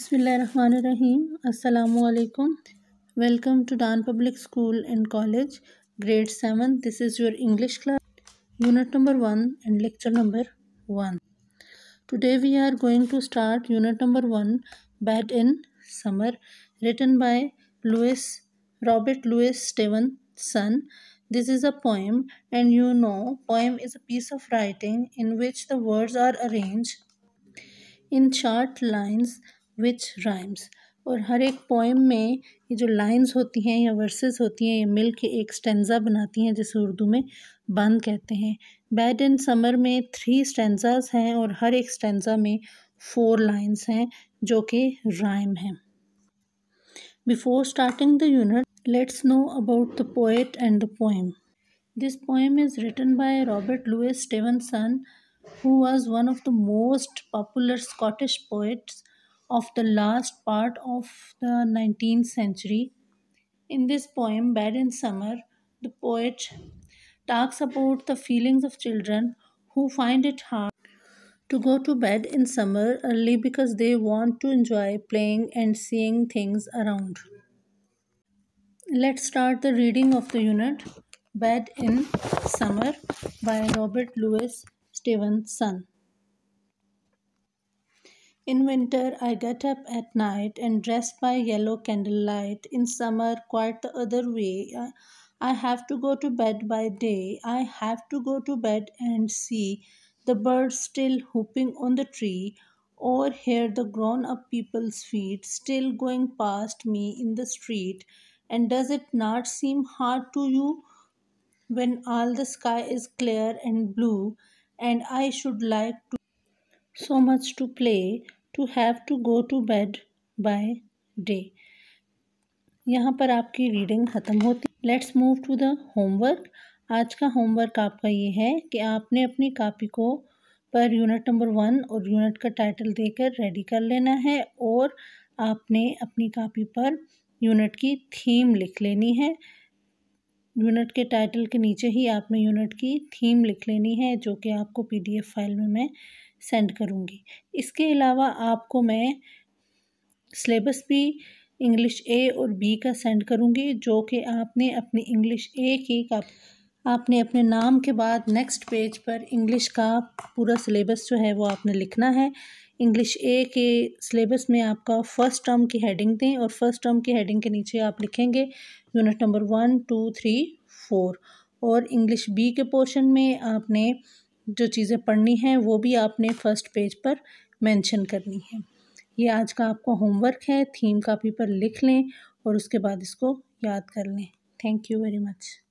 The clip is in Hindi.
Bismillahirrahmanirrahim. Assalamu alaikum. Welcome to Dan Public School and College, grade 7. This is your English class, unit number 1 and lecture number 1. Today we are going to start unit number 1, Bad in Summer, written by Louis, Robert Louis Stevenson. This is a poem and you know poem is a piece of writing in which the words are arranged in short lines which rhymes और हर एक पोएम में ये जो लाइंस होती हैं या वर्सेस होती हैं ये मिल के एक स्टेंजा बनाती हैं जिसे उर्दू में बंद कहते हैं बैड इन समर में थ्री स्टेंजाज हैं और हर एक स्टेंजा में फोर लाइंस हैं जो कि राइम हैं before starting the unit let's know about the poet and the poem this poem is written by Robert Louis Stevenson who was one of the most popular Scottish poets of the last part of the 19th century. In this poem, Bad in Summer, the poet talks about the feelings of children who find it hard to go to bed in summer early because they want to enjoy playing and seeing things around. Let's start the reading of the unit Bed in Summer by Robert Louis Stevenson. In winter, I get up at night and dress by yellow candlelight. In summer, quite the other way. I have to go to bed by day. I have to go to bed and see the birds still hooping on the tree or hear the grown up people's feet still going past me in the street. And does it not seem hard to you when all the sky is clear and blue and I should like to so much to play to have to go to bed by day यहाँ पर आपकी रीडिंग ख़त्म होती let's move to the homework आज का होमवर्क आपका ये है कि आपने अपनी कापी को पर यूनिट नंबर वन और यूनिट का टाइटल देकर रेडी कर लेना है और आपने अपनी कापी पर यूनिट की थीम लिख लेनी है यूनिट के टाइटल के नीचे ही आपने यूनिट की थीम लिख लेनी है जो कि आपको पीडीएफ फाइल में मैं सेंड करूँगी इसके अलावा आपको मैं सिलेबस भी इंग्लिश ए और बी का सेंड करूँगी जो कि आपने अपनी इंग्लिश ए की का आपने अपने नाम के बाद नेक्स्ट पेज पर इंग्लिश का पूरा सिलेबस जो है वो आपने लिखना है इंग्लिश ए के सिलेबस में आपका फ़र्स्ट टर्म की हेडिंग दें और फर्स्ट टर्म की हेडिंग के नीचे आप लिखेंगे unit number one two three four और इंग्लिश बी के पोर्शन में आपने जो चीज़ें पढ़नी हैं वो भी आपने फ़र्स्ट पेज पर मेंशन करनी है ये आज का आपका होमवर्क है थीम कापी पर लिख लें और उसके बाद इसको याद कर लें थैंक यू वेरी मच